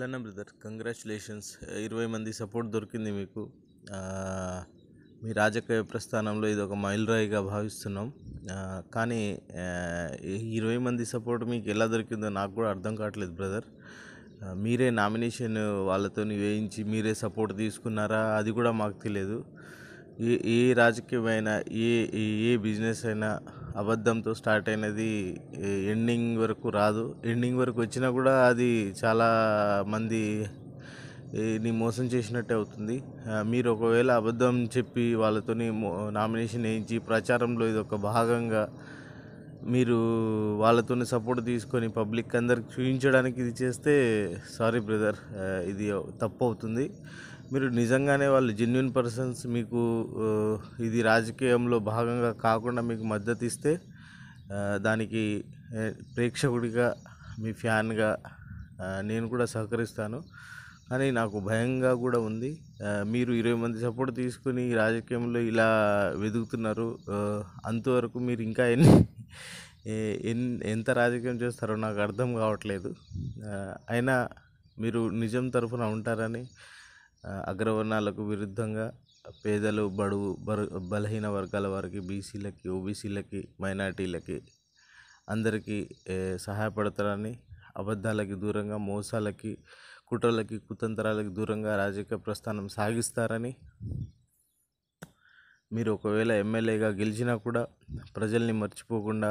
అలానే brother congratulations ఇరవై మంది సపోర్ట్ దొరికింది మీకు మీ రాజకీయ ప్రస్థానంలో ఇది ఒక మైలురాయిగా భావిస్తున్నాం కానీ ఇరవై మంది సపోర్ట్ మీకు ఎలా దొరికిందో నాకు కూడా అర్థం కావట్లేదు బ్రదర్ మీరే నామినేషన్ వాళ్ళతో వేయించి మీరే సపోర్ట్ తీసుకున్నారా అది కూడా మాకు తెలియదు ఏ ఏ రాజకీయమైన ఏ ఏ బిజినెస్ అయినా అబద్ధంతో స్టార్ట్ అయినది ఎండింగ్ వరకు రాదు ఎండింగ్ వరకు వచ్చినా కూడా అది చాలా మంది మోసం చేసినట్టే అవుతుంది మీరు ఒకవేళ అబద్ధం చెప్పి వాళ్ళతోని నామినేషన్ వేయించి ప్రచారంలో ఇది ఒక భాగంగా మీరు వాళ్ళతోని సపోర్ట్ తీసుకొని పబ్లిక్ అందరికి చూపించడానికి ఇది చేస్తే సారీ బ్రదర్ ఇది తప్పు అవుతుంది మీరు నిజంగానే వాళ్ళు జెన్యున్ పర్సన్స్ మీకు ఇది రాజకీయంలో భాగంగా కాకుండా మీకు మద్దతు ఇస్తే దానికి ప్రేక్షకుడిగా మీ ఫ్యాన్గా నేను కూడా సహకరిస్తాను కానీ నాకు భయంగా కూడా ఉంది మీరు ఇరవై మంది సపోర్ట్ తీసుకుని రాజకీయంలో ఇలా వెతుకుతున్నారు అంతవరకు మీరు ఇంకా ఎన్ని ఎంత రాజకీయం చేస్తారో నాకు అర్థం కావట్లేదు అయినా మీరు నిజం తరఫున ఉంటారని అగ్రవర్ణాలకు విరుద్ధంగా పేదలు బడుగు బరు బలహీన వర్గాల వారికి బీసీలకి ఓబీసీలకి మైనార్టీలకి అందరికీ సహాయపడతారని అబద్ధాలకి దూరంగా మోసాలకి కుట్రలకి కుతంత్రాలకి దూరంగా రాజకీయ ప్రస్థానం సాగిస్తారని మీరు ఒకవేళ ఎమ్మెల్యేగా గెలిచినా కూడా ప్రజల్ని మర్చిపోకుండా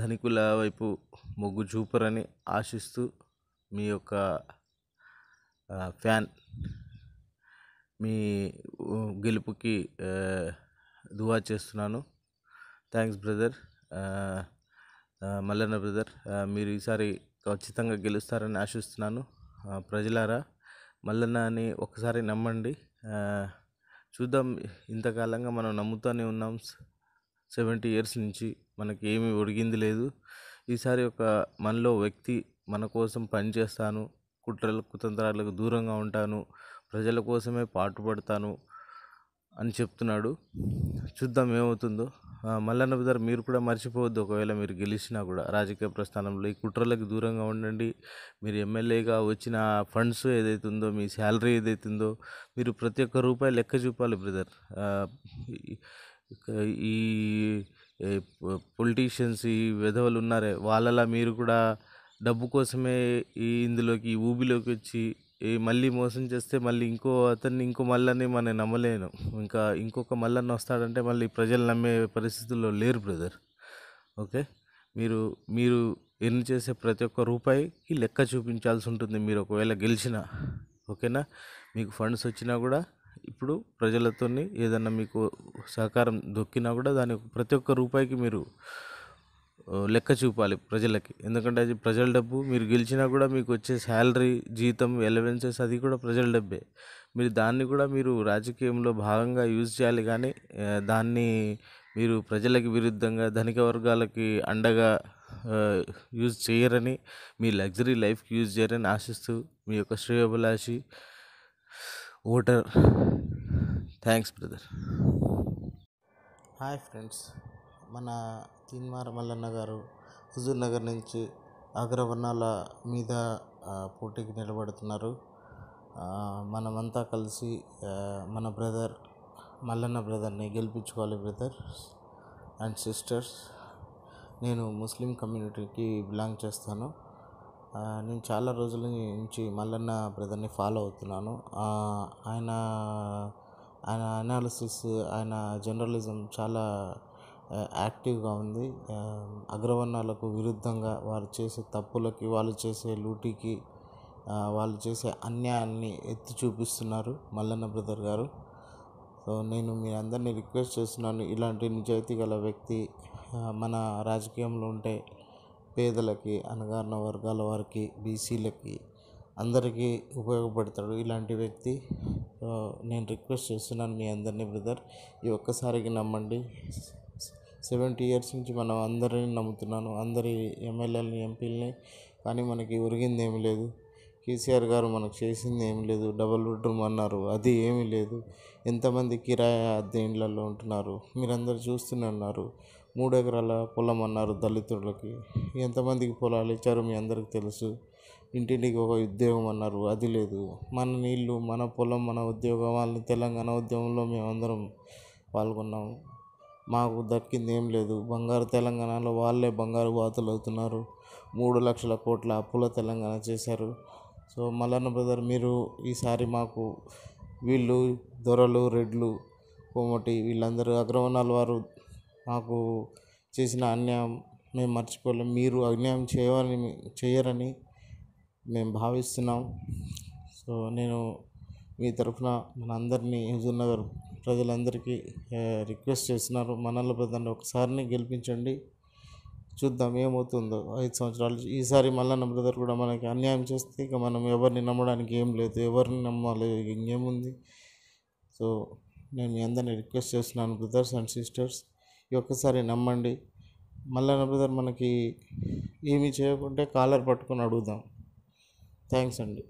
ధనికుల వైపు మొగ్గు చూపరని ఆశిస్తూ మీ యొక్క ఫ్యాన్ మీ గెలుపుకి దువా చేస్తున్నాను థ్యాంక్స్ బ్రదర్ మల్లన్న బ్రదర్ మీరు ఈసారి ఖచ్చితంగా గెలుస్తారని ఆశిస్తున్నాను ప్రజలారా మల్లన్న అని ఒకసారి నమ్మండి చూద్దాం ఇంతకాలంగా మనం నమ్ముతూనే ఉన్నాం సెవెంటీ ఇయర్స్ నుంచి మనకి ఏమీ ఒడిగింది లేదు ఈసారి ఒక మనలో వ్యక్తి మన కోసం పనిచేస్తాను కుట్రలకు కుతంత్రాలకు దూరంగా ఉంటాను ప్రజల కోసమే పాటుపడతాను అని చెప్తున్నాడు చూద్దాం ఏమవుతుందో మల్లన్న బిదర్ మీరు కూడా మర్చిపోవద్దు ఒకవేళ మీరు గెలిచినా కూడా రాజకీయ ప్రస్థానంలో ఈ కుట్రలకు దూరంగా ఉండండి మీరు ఎమ్మెల్యేగా వచ్చిన ఫండ్స్ ఏదైతుందో మీ శాలరీ ఏదైతుందో మీరు ప్రతి ఒక్క రూపాయి లెక్క చూపాలి బ్రదర్ ఈ పొలిటీషియన్స్ ఈ విధవలు ఉన్నారే వాళ్ళలా మీరు కూడా డబ్బు కోసమే ఈ ఇందులోకి ఈ ఊబిలోకి వచ్చి మళ్ళీ మోసం చేస్తే మళ్ళీ ఇంకో అతన్ని ఇంకో మళ్ళని మనం నమ్మలేను ఇంకా ఇంకొక మళ్ళని వస్తాడంటే మళ్ళీ ప్రజలు నమ్మే పరిస్థితుల్లో లేరు బ్రదర్ ఓకే మీరు మీరు ఎన్ని చేసే ప్రతి ఒక్క రూపాయికి లెక్క చూపించాల్సి ఉంటుంది మీరు ఒకవేళ గెలిచినా ఓకేనా మీకు ఫండ్స్ వచ్చినా కూడా ఇప్పుడు ప్రజలతో ఏదన్నా మీకు సహకారం దొక్కినా కూడా దాని ప్రతి ఒక్క రూపాయికి మీరు లెక్క చూపాలి ప్రజలకి ఎందుకంటే అది ప్రజల డబ్బు మీరు గెలిచినా కూడా మీకు వచ్చే శాలరీ జీతం ఎలవెన్సెస్ అది కూడా ప్రజల డబ్బే మీరు దాన్ని కూడా మీరు రాజకీయంలో భాగంగా యూజ్ చేయాలి కానీ దాన్ని మీరు ప్రజలకి విరుద్ధంగా ధనిక వర్గాలకి అండగా యూజ్ చేయరని మీ లగ్జరీ లైఫ్కి యూజ్ చేయరని ఆశిస్తూ మీ యొక్క శ్రేయభిలాషి voter thanks brother hi friends మన తీన్మార్ మల్లన్న గారు హుజూర్ నగర్ నుంచి అగ్రవర్ణాల మీద పోటీకి నిలబడుతున్నారు మనమంతా కలిసి మన బ్రదర్ మల్లన్న బ్రదర్ని గెలిపించుకోవాలి బ్రదర్ అండ్ సిస్టర్స్ నేను ముస్లిం కమ్యూనిటీకి బిలాంగ్ చేస్తాను నేను చాలా రోజుల నుంచి మల్లన్న బ్రదర్ని ఫాలో అవుతున్నాను ఆయన ఆయన అనాలిసిస్ ఆయన జర్నలిజం చాలా యాక్టివ్గా ఉంది అగ్రవర్ణాలకు విరుద్ధంగా వారు చేసే తప్పులకి వాళ్ళు చేసే లూటీకి వాళ్ళు చేసే అన్యాయాన్ని ఎత్తి చూపిస్తున్నారు మల్లన్న బ్రదర్ గారు సో నేను మీ అందరినీ రిక్వెస్ట్ చేస్తున్నాను ఇలాంటి నిజాయితీ గల వ్యక్తి మన రాజకీయంలో ఉంటే పేదలకి అణగారిన వర్గాల వారికి బీసీలకి అందరికీ ఉపయోగపడతాడు ఇలాంటి వ్యక్తి నేను రిక్వెస్ట్ చేస్తున్నాను మీ అందరినీ బ్రదర్ ఈ ఒక్కసారికి నమ్మండి సెవెంటీ ఇయర్స్ నుంచి మనం అందరిని నమ్ముతున్నాను అందరి ఎమ్మెల్యేలని ఎంపీలని కానీ మనకి ఒరిగింది ఏమి లేదు కేసీఆర్ గారు మనకు చేసింది ఏమి లేదు డబల్ బెడ్రూమ్ అన్నారు అది ఏమీ లేదు ఎంతమంది కిరాయా అద్దె ఇండ్లలో ఉంటున్నారు మీరందరూ చూస్తూనే ఉన్నారు మూడు ఎకరాల పొలం అన్నారు దళితులకి ఎంతమందికి పొలాలు ఇచ్చారు మీ అందరికి తెలుసు ఇంటింటికి ఒక ఉద్యోగం అన్నారు అది లేదు మన నీళ్ళు మన పొలం మన ఉద్యోగం వాళ్ళని తెలంగాణ ఉద్యమంలో మేమందరం పాల్గొన్నాము మాకు దక్కింది ఏం లేదు బంగారు తెలంగాణలో వాళ్ళే బంగారు బాతులు అవుతున్నారు మూడు లక్షల కోట్ల అప్పుల తెలంగాణ చేశారు సో మల్లన్న బ్రదర్ మీరు ఈసారి మాకు వీళ్ళు దొరలు రెడ్లు కోమటి వీళ్ళందరూ అగ్రవర్ణాల వారు మాకు చేసిన అన్యాయం మేము మర్చిపోలేం మీరు అన్యాయం చేయాలని చేయరని మేము భావిస్తున్నాం సో నేను మీ తరఫున మనందరినీ హుజూర్ ప్రజలందరికీ రిక్వెస్ట్ చేస్తున్నారు మనల్ని పెద్దండి ఒకసారిని గెలిపించండి చూద్దాం ఏమవుతుందో ఐదు సంవత్సరాలు ఈసారి మల్లన్న బ్రదర్ కూడా మనకి అన్యాయం చేస్తే ఇక మనం ఎవరిని నమ్మడానికి ఏం లేదు ఎవరిని నమ్మాలి ఇంకేముంది సో నేను మీ అందరినీ రిక్వెస్ట్ చేస్తున్నాను బ్రదర్స్ అండ్ సిస్టర్స్ ఈ ఒక్కసారి నమ్మండి మల్లన్న బ్రదర్ మనకి ఏమి చేయకుంటే కాలర్ పట్టుకొని అడుగుదాం థ్యాంక్స్ అండి